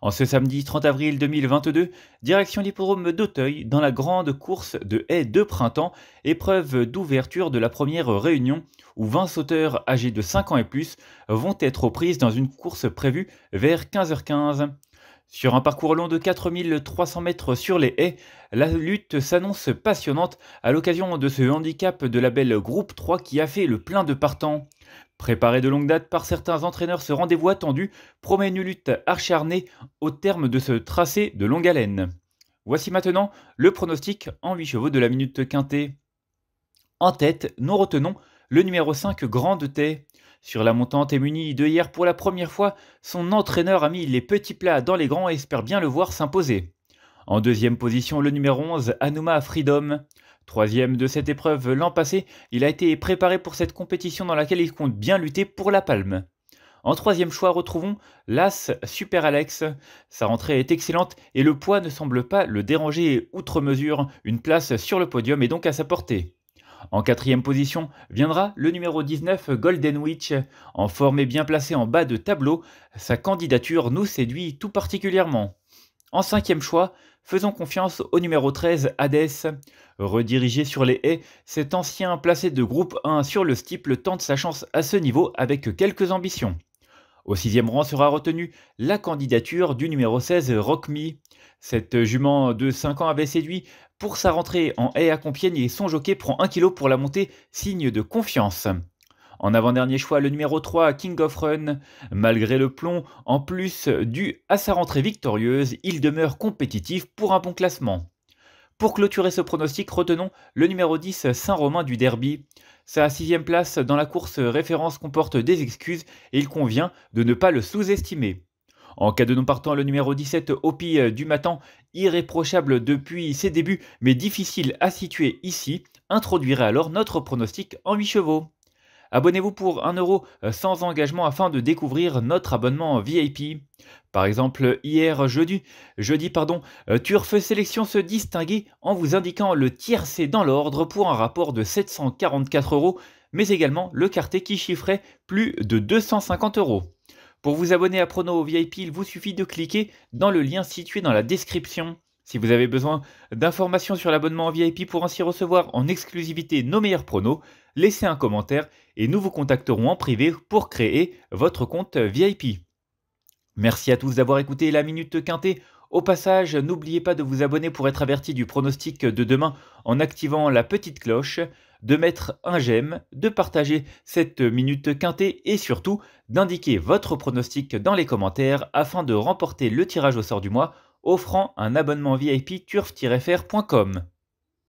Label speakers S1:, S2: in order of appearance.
S1: En ce samedi 30 avril 2022, direction l'hippodrome d'Auteuil dans la grande course de haies de printemps, épreuve d'ouverture de la première réunion où 20 sauteurs âgés de 5 ans et plus vont être aux prises dans une course prévue vers 15h15. Sur un parcours long de 4300 mètres sur les haies, la lutte s'annonce passionnante à l'occasion de ce handicap de la belle Groupe 3 qui a fait le plein de partants. Préparé de longue date par certains entraîneurs, ce rendez-vous attendu promet une lutte acharnée au terme de ce tracé de longue haleine. Voici maintenant le pronostic en 8 chevaux de la minute quintée. En tête, nous retenons le numéro 5 Grande T. Sur la montante et muni de hier pour la première fois, son entraîneur a mis les petits plats dans les grands et espère bien le voir s'imposer. En deuxième position, le numéro 11, Anuma Freedom. Troisième de cette épreuve l'an passé, il a été préparé pour cette compétition dans laquelle il compte bien lutter pour la palme. En troisième choix, retrouvons l'As Super Alex. Sa rentrée est excellente et le poids ne semble pas le déranger outre mesure. Une place sur le podium est donc à sa portée. En quatrième position viendra le numéro 19 Golden Witch. En forme et bien placée en bas de tableau, sa candidature nous séduit tout particulièrement. En cinquième choix, faisons confiance au numéro 13 Hades. Redirigé sur les haies, cet ancien placé de groupe 1 sur le steeple tente sa chance à ce niveau avec quelques ambitions. Au sixième rang sera retenue la candidature du numéro 16 Rock Me. Cette euh, jument de 5 ans avait séduit pour sa rentrée en haie à Compiègne et son jockey prend 1 kg pour la montée, signe de confiance. En avant-dernier choix, le numéro 3, King of Run. Malgré le plomb, en plus dû à sa rentrée victorieuse, il demeure compétitif pour un bon classement. Pour clôturer ce pronostic, retenons le numéro 10 Saint-Romain du Derby. Sa sixième place dans la course référence comporte des excuses et il convient de ne pas le sous-estimer. En cas de non partant, le numéro 17, Hopi du matin, irréprochable depuis ses débuts, mais difficile à situer ici, introduirait alors notre pronostic en 8 chevaux. Abonnez-vous pour 1 euro euh, sans engagement afin de découvrir notre abonnement VIP. Par exemple, hier jeudi, jeudi pardon, euh, Turf Sélection se distinguait en vous indiquant le tiercé dans l'ordre pour un rapport de 744 euros, mais également le quartier qui chiffrait plus de 250 euros. Pour vous abonner à Prono VIP, il vous suffit de cliquer dans le lien situé dans la description. Si vous avez besoin d'informations sur l'abonnement en VIP pour ainsi recevoir en exclusivité nos meilleurs pronos, laissez un commentaire et nous vous contacterons en privé pour créer votre compte VIP. Merci à tous d'avoir écouté la Minute Quintée. Au passage, n'oubliez pas de vous abonner pour être averti du pronostic de demain en activant la petite cloche de mettre un j'aime, de partager cette minute quintée et surtout d'indiquer votre pronostic dans les commentaires afin de remporter le tirage au sort du mois offrant un abonnement VIP turf-fr.com.